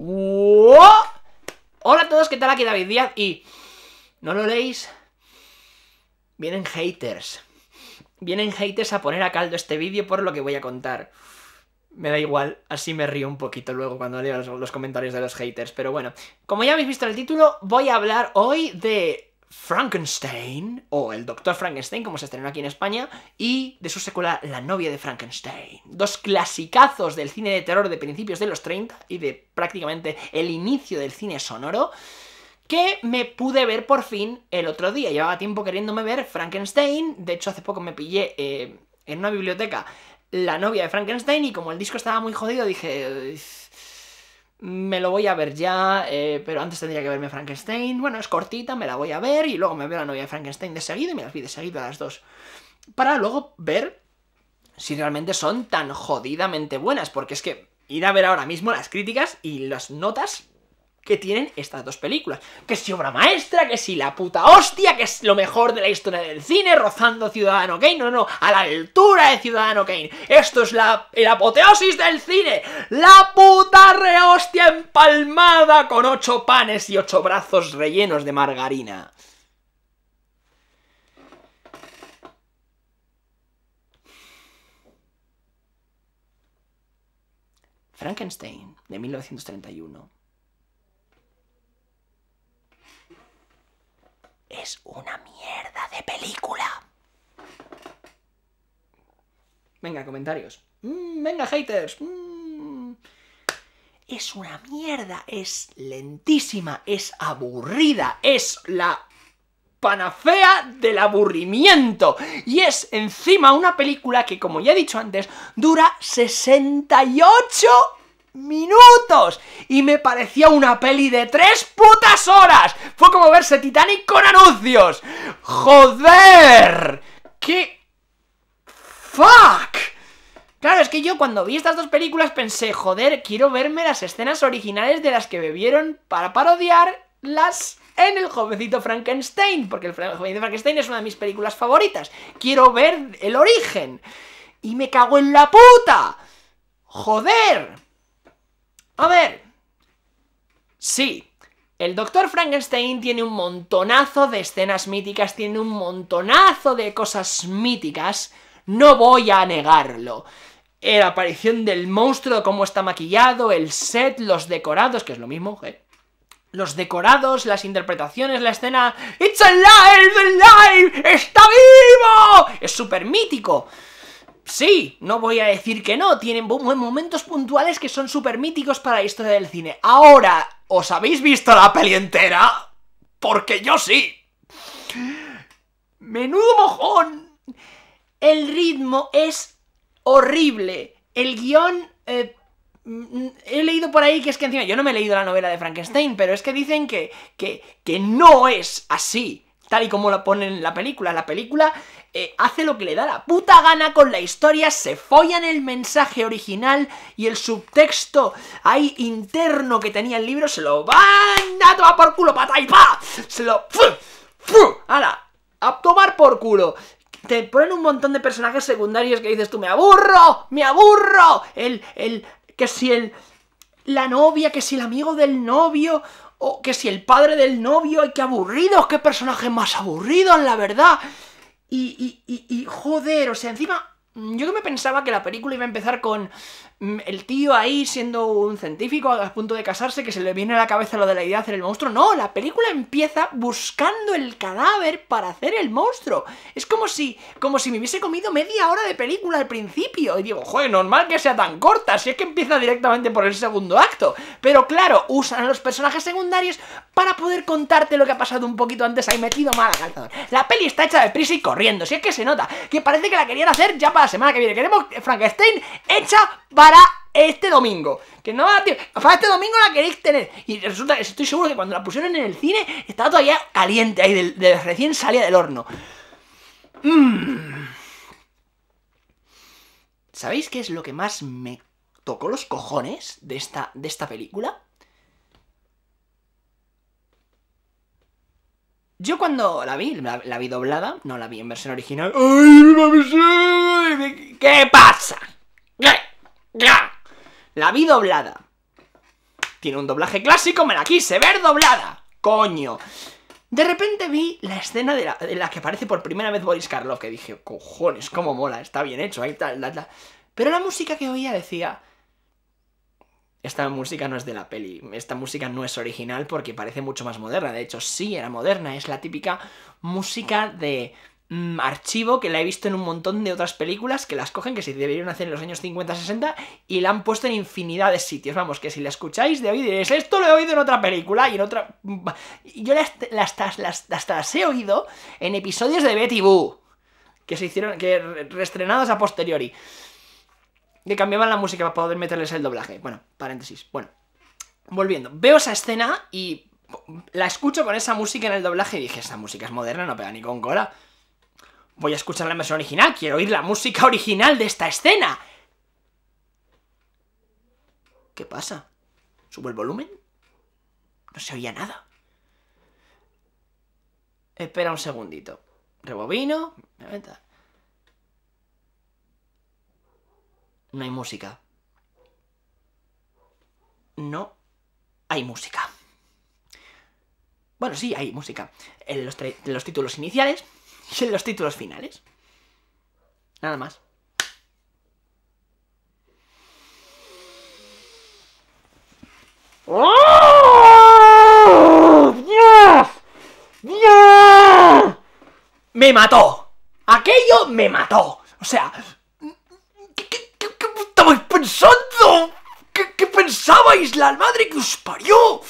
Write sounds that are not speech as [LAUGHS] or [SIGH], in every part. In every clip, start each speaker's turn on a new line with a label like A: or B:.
A: Hola a todos, ¿qué tal? Aquí David Díaz y... ¿No lo leéis? Vienen haters. Vienen haters a poner a caldo este vídeo por lo que voy a contar. Me da igual, así me río un poquito luego cuando leo los, los comentarios de los haters. Pero bueno, como ya habéis visto en el título, voy a hablar hoy de Frankenstein, o El Doctor Frankenstein, como se estrenó aquí en España, y de su secuela La novia de Frankenstein. Dos clasicazos del cine de terror de principios de los 30 y de prácticamente el inicio del cine sonoro, que me pude ver por fin el otro día. Llevaba tiempo queriéndome ver Frankenstein, de hecho hace poco me pillé eh, en una biblioteca La novia de Frankenstein y como el disco estaba muy jodido dije me lo voy a ver ya, eh, pero antes tendría que verme Frankenstein. Bueno, es cortita, me la voy a ver y luego me veo la novia de Frankenstein de seguido y me las vi de seguido a las dos. Para luego ver si realmente son tan jodidamente buenas, porque es que ir a ver ahora mismo las críticas y las notas que tienen estas dos películas. Que si obra maestra, que si la puta hostia, que es lo mejor de la historia del cine, rozando Ciudadano Kane, no, no, a la altura de Ciudadano Kane. Esto es la el apoteosis del cine, la puta rehostia empalmada con ocho panes y ocho brazos rellenos de margarina. Frankenstein, de 1931 es una mierda de película. Venga, comentarios. Mm, venga, haters. Mm. Es una mierda, es lentísima, es aburrida, es la panacea del aburrimiento. Y es encima una película que, como ya he dicho antes, dura 68 minutos y me parecía una peli de tres putas horas. Fue como verse Titanic con anuncios. ¡Joder! ¡Qué... ¡Fuck! Claro, es que yo cuando vi estas dos películas pensé, joder, quiero verme las escenas originales de las que bebieron para parodiarlas en El jovencito Frankenstein, porque El jovencito Frankenstein es una de mis películas favoritas. Quiero ver el origen. Y me cago en la puta. Joder. A ver. Sí. El Doctor Frankenstein tiene un montonazo de escenas míticas, tiene un montonazo de cosas míticas. No voy a negarlo. La aparición del monstruo, cómo está maquillado, el set, los decorados, que es lo mismo, ¿eh? Los decorados, las interpretaciones, la escena... ¡It's alive! ¡Alive! ¡Está vivo! Es súper mítico. Sí, no voy a decir que no, tienen momentos puntuales que son súper míticos para la historia del cine. Ahora, ¿os habéis visto la peli entera? Porque yo sí. Menudo mojón. El ritmo es horrible. El guión... Eh, mm, he leído por ahí que es que encima yo no me he leído la novela de Frankenstein, pero es que dicen que, que, que no es así tal y como lo ponen en la película. La película eh, hace lo que le da la puta gana con la historia, se follan el mensaje original y el subtexto ahí interno que tenía el libro, se lo van a tomar por culo, pata y pa, se lo... ¡Hala! A tomar por culo te ponen un montón de personajes secundarios que dices tú, me aburro, me aburro. El, el, que si el, la novia, que si el amigo del novio, o oh, que si el padre del novio, ¡ay, qué aburridos! ¡Qué personajes más aburridos, la verdad! Y, y, y, y joder, o sea, encima Mm, yo no me pensaba que la película iba a empezar con mm, el tío ahí siendo un científico a punto de casarse, que se le viene a la cabeza lo de la idea de hacer el monstruo. No, la película empieza buscando el cadáver para hacer el monstruo. Es como si, como si me hubiese comido media hora de película al principio. Y digo, joder, normal que sea tan corta, si es que empieza directamente por el segundo acto. Pero claro, usan a los personajes secundarios para poder contarte lo que ha pasado un poquito antes hay metido mal al calzador. La peli está hecha de prisa y corriendo, si es que se nota, que parece que la querían hacer ya para la semana que viene. Queremos Frankenstein hecha para este domingo. Que no va a Para este domingo la queréis tener. Y resulta que estoy seguro que cuando la pusieron en el cine estaba todavía caliente ahí, de, recién salía del horno. Mm. ¿Sabéis qué es lo que más me tocó los cojones de esta, de esta película? Yo cuando la vi, la, vi doblada, no la vi en versión original. ¡Ay, ¿Qué pasa? La vi doblada. Tiene un doblaje clásico, me la quise ver doblada. Coño. De repente vi la escena de la, la que aparece por primera vez Boris Karloff, que dije, cojones, cómo mola, está bien hecho, ahí tal, tal, tal. Pero la música que oía decía, esta música no es de la peli, esta música no es original porque parece mucho más moderna, de hecho sí era moderna, es la típica música de mm, archivo que la he visto en un montón de otras películas que las cogen, que se deberían hacer en los años 50-60 y la han puesto en infinidad de sitios, vamos, que si la escucháis de hoy diréis, esto lo he oído en otra película y en otra... Yo las, las, hasta las he oído en episodios de Betty Boo, que se hicieron, que reestrenados a posteriori que cambiaban la música para poder meterles el doblaje. Bueno, paréntesis. Bueno, volviendo. Veo esa escena y la escucho con esa música en el doblaje y dije, esa música es moderna, no pega ni con cola. Voy a escuchar la versión original, quiero oír la música original de esta escena. ¿Qué pasa? ¿Subo el volumen? No se oía nada. Espera un segundito. Rebobino. Me no hay música. No hay música. Bueno, sí, hay música. En los, títulos iniciales [LAUGHS] y en los títulos finales. Nada más. ¡Oh! ¡Dios! ¡Dios! ¡Me mató! Aquello me mató. O sea, pensando? ¿Qué, pensabais? ¡La madre que os parió!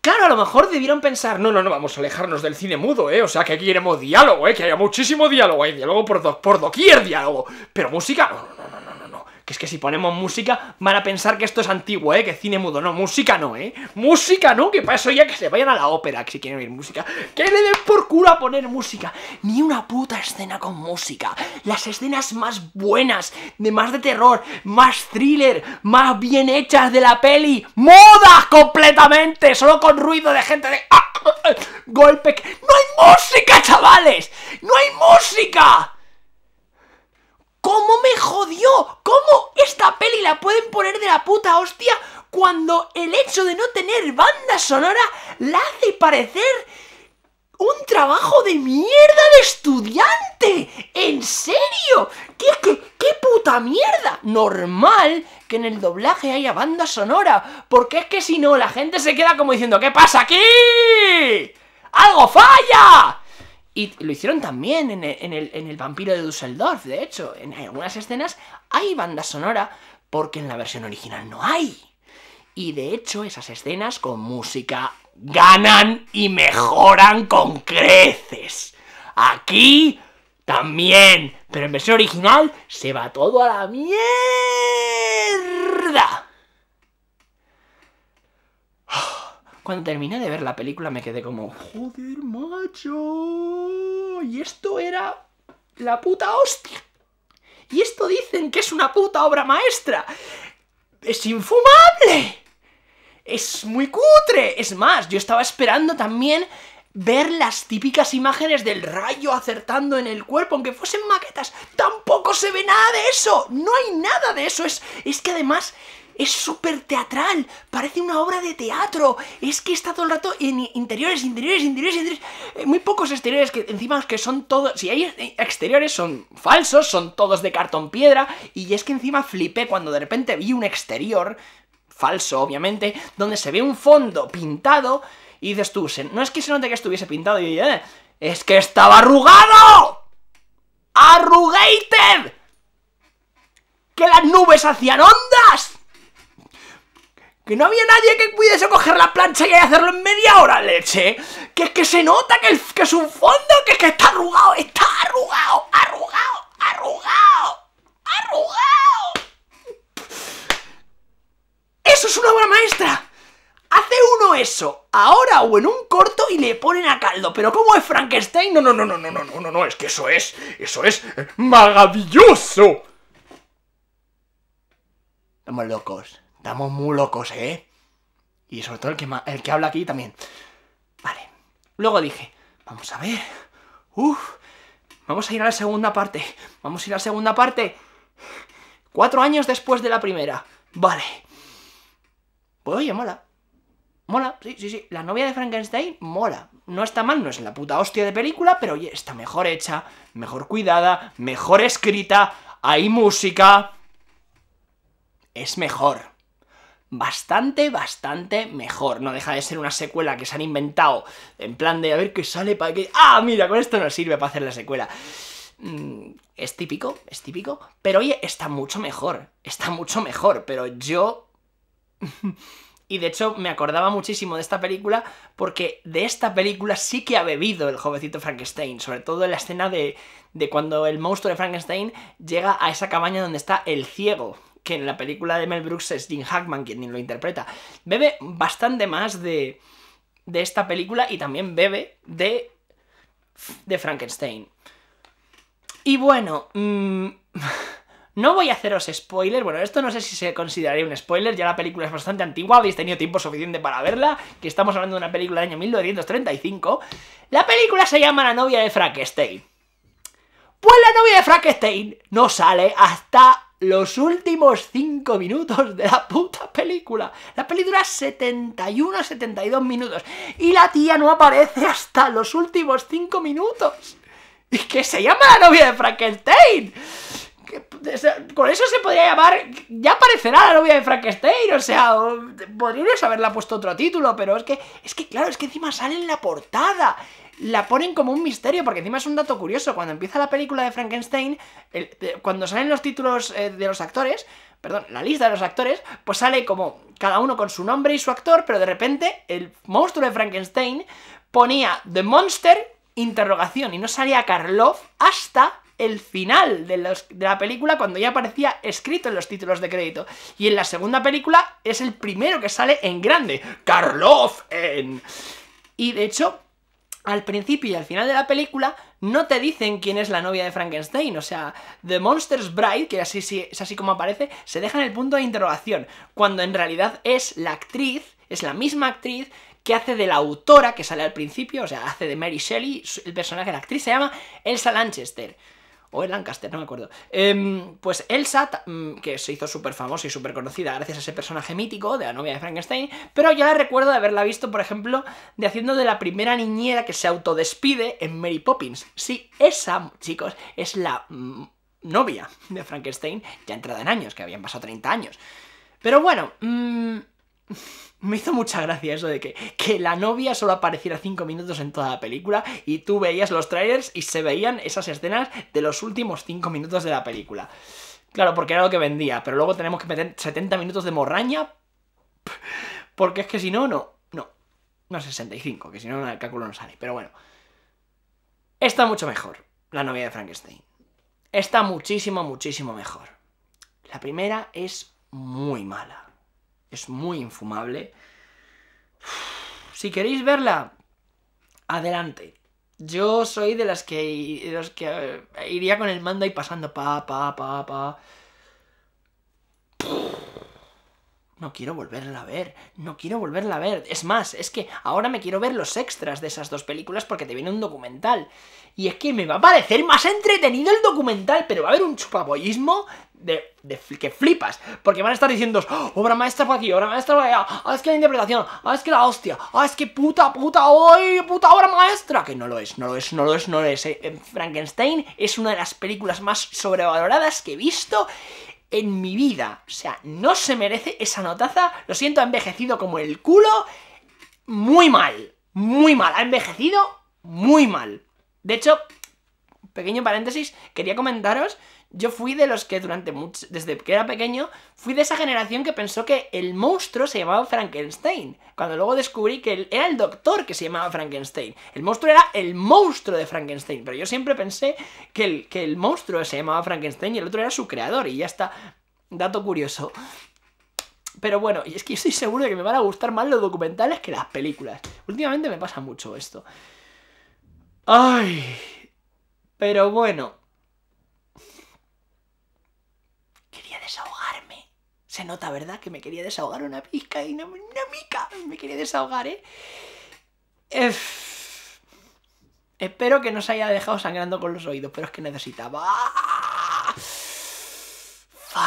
A: Claro, a lo mejor debieron pensar, no, no, no, vamos a alejarnos del cine mudo, ¿eh? O sea, que aquí queremos diálogo, ¿eh? Que haya muchísimo diálogo, hay diálogo por, por doquier diálogo. Pero música, no que es que si ponemos música van a pensar que esto es antiguo, ¿eh? Que cine mudo. No, música no, ¿eh? Música no, que para eso ya que se vayan a la ópera, que si quieren oír música. Que le den por culo a poner música. Ni una puta escena con música. Las escenas más buenas, de más de terror, más thriller, más bien hechas de la peli. ¡Modas completamente! Solo con ruido de gente de... ¡Ah! [LAUGHS] golpe. ¡No hay música, chavales! ¡No hay música! ¿Cómo me jodió? ¿Cómo esta peli la pueden poner de la puta hostia cuando el hecho de no tener banda sonora la hace parecer un trabajo de mierda de estudiante? ¿En serio? ¿Qué, puta mierda? Normal que en el doblaje haya banda sonora, porque es que si no la gente se queda como diciendo ¿Qué pasa aquí? ¡Algo falla! Y lo hicieron también en el, Vampiro de Düsseldorf, de hecho. En algunas escenas hay banda sonora porque en la versión original no hay. Y de hecho esas escenas con música ganan y mejoran con creces. Aquí también, pero en versión original se va todo a la mierda. Cuando terminé de ver la película me quedé como, joder, macho. Y esto era la puta hostia. Y esto dicen que es una puta obra maestra. Es infumable. Es muy cutre. Es más, yo estaba esperando también ver las típicas imágenes del rayo acertando en el cuerpo, aunque fuesen maquetas. Tampoco se ve nada de eso. No hay nada de eso. Es, es que además es súper teatral, parece una obra de teatro. Es que está todo el rato en interiores, interiores, interiores, interiores. Eh, muy pocos exteriores, que encima que son todos. Si hay exteriores, son falsos, son todos de cartón piedra. Y es que encima flipé cuando de repente vi un exterior, falso obviamente, donde se ve un fondo pintado. Y dices tú, no es que se note que estuviese pintado, y eh, es que estaba arrugado. ¡Arrugated! ¡Que las nubes hacían ondas! Que no había nadie que pudiese coger la plancha y hacerlo en media hora, leche. Que es que se nota que, es un fondo, que es que está arrugado, está arrugado, arrugado, arrugado, arrugado. Eso es una obra maestra. Hace uno eso, ahora o en un corto y le ponen a caldo. Pero ¿cómo es Frankenstein? No, no, no, no, no, no, no, no, no, es que eso es, eso es maravilloso. Estamos locos. Estamos muy locos, ¿eh? Y sobre todo el que, el que habla aquí también. Vale. Luego dije, vamos a ver. Uff vamos a ir a la segunda parte. Vamos a ir a la segunda parte. Cuatro años después de la primera. Vale. Pues oye, mola. Mola, sí, sí, sí. La novia de Frankenstein mola. No está mal, no es la puta hostia de película, pero oye, está mejor hecha, mejor cuidada, mejor escrita, hay música. Es mejor bastante, bastante mejor. No deja de ser una secuela que se han inventado en plan de a ver qué sale para que... ¡Ah, mira! Con esto no sirve para hacer la secuela. Mm, es típico, es típico. Pero oye, está mucho mejor. Está mucho mejor. Pero yo... [LAUGHS] Y de hecho me acordaba muchísimo de esta película porque de esta película sí que ha bebido el jovencito Frankenstein, sobre todo en la escena de, de cuando el monstruo de Frankenstein llega a esa cabaña donde está el ciego, que en la película de Mel Brooks es Jim Hackman quien lo interpreta. Bebe bastante más de, de esta película y también bebe de, de Frankenstein. Y bueno, mm, [LAUGHS] no voy a haceros spoilers, bueno, esto no sé si se consideraría un spoiler, ya la película es bastante antigua, habéis tenido tiempo suficiente para verla, que estamos hablando de una película del año 1935. La película se llama La novia de Frankenstein. Pues la novia de Frankenstein no sale hasta los últimos 5 minutos de la puta película. La película es 71, 72 minutos. Y la tía no aparece hasta los últimos 5 minutos. Y que se llama la novia de Frankenstein con eso se podría llamar. Ya aparecerá la novia de Frankenstein, o sea, podríamos haberla puesto otro título, pero es que, es que claro, es que encima sale en la portada. La ponen como un misterio, porque encima es un dato curioso. Cuando empieza la película de Frankenstein, cuando salen los títulos eh, de los actores, perdón, la lista de los actores, pues sale como cada uno con su nombre y su actor, pero de repente el monstruo de Frankenstein ponía The Monster, interrogación, y no salía Karloff hasta el final de, la película cuando ya aparecía escrito en los títulos de crédito. Y en la segunda película es el primero que sale en grande, Carlof en... Y de hecho, al principio y al final de la película no te dicen quién es la novia de Frankenstein, o sea, The Monster's Bride, que así, es así como aparece, se deja en el punto de interrogación, cuando en realidad es la actriz, es la misma actriz que hace de la autora que sale al principio, o sea, hace de Mary Shelley, el personaje de la actriz se llama Elsa Lanchester o en Lancaster, no me acuerdo. Em, pues Elsa, mm, que se hizo súper famosa y súper conocida gracias a ese personaje mítico de la novia de Frankenstein, pero yo recuerdo de haberla visto, por ejemplo, de haciendo de la primera niñera que se autodespide en Mary Poppins. Sí, esa, chicos, es la mm, novia de Frankenstein, ya entrada en años, que habían pasado 30 años. Pero bueno, mmm, [LAUGHS] Me hizo mucha gracia eso de que, la novia solo apareciera 5 minutos en toda la película y tú veías los trailers y se veían esas escenas de los últimos 5 minutos de la película. Claro, porque era lo que vendía, pero luego tenemos que meter 70 minutos de morraña. [LAUGHS] Porque es que si no, no. No. No 65, que si no el cálculo no sale. Pero bueno. Está mucho mejor la novia de Frankenstein. Está muchísimo, muchísimo mejor. La primera es muy mala es muy infumable. Si queréis verla, adelante. Yo soy de las que, los que eh, iría con el mando y pasando pa, pa, pa, pa. no quiero volverla a ver, no quiero volverla a ver. Es más, es que ahora me quiero ver los extras de esas dos películas porque te viene un documental. Y es que me va a parecer más entretenido el documental, pero va a haber un chupaboyismo de, de que flipas. Porque van a estar diciendo, oh, obra maestra por aquí, obra maestra por allá, ah, es que la interpretación, ah, es que la hostia, ah, es que puta, puta, hoy, puta obra maestra. Que no lo es, no lo es, no lo es, no lo es. Eh, eh, Frankenstein es una de las películas más sobrevaloradas que he visto en mi vida. O sea, no se merece esa notaza. Lo siento, ha envejecido como el culo. Muy mal. Muy mal. Ha envejecido muy mal. De hecho, pequeño paréntesis, quería comentaros yo fui de los que durante mucho, desde que era pequeño, fui de esa generación que pensó que el monstruo se llamaba Frankenstein. Cuando luego descubrí que era el doctor que se llamaba Frankenstein. El monstruo era el monstruo de Frankenstein. Pero yo siempre pensé que el, que el monstruo se llamaba Frankenstein y el otro era su creador. Y ya está. Dato curioso. Pero bueno, y es que estoy seguro de que me van a gustar más los documentales que las películas. Últimamente me pasa mucho esto. Ay. Pero bueno. Se nota, ¿verdad? Que me quería desahogar una pizca y una, mica. Me quería desahogar, ¿eh? Espero que no se haya dejado sangrando con los oídos, pero es que necesitaba... ¡Fuck!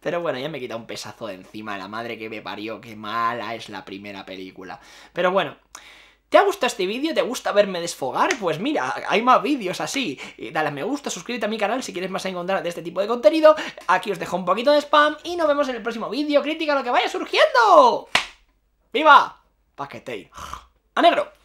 A: Pero bueno, ya me he quitado un pesazo de encima. La madre que me parió, qué mala es la primera película. Pero bueno... ¿Te ha gustado este vídeo? ¿Te gusta verme desfogar? Pues mira, hay más vídeos así. Dale a me gusta, suscríbete a mi canal si quieres más encontrar de este tipo de contenido. Aquí os dejo un poquito de spam y nos vemos en el próximo vídeo. Crítica lo que vaya surgiendo. ¡Viva! Paquete ¡Ah! ¡A negro!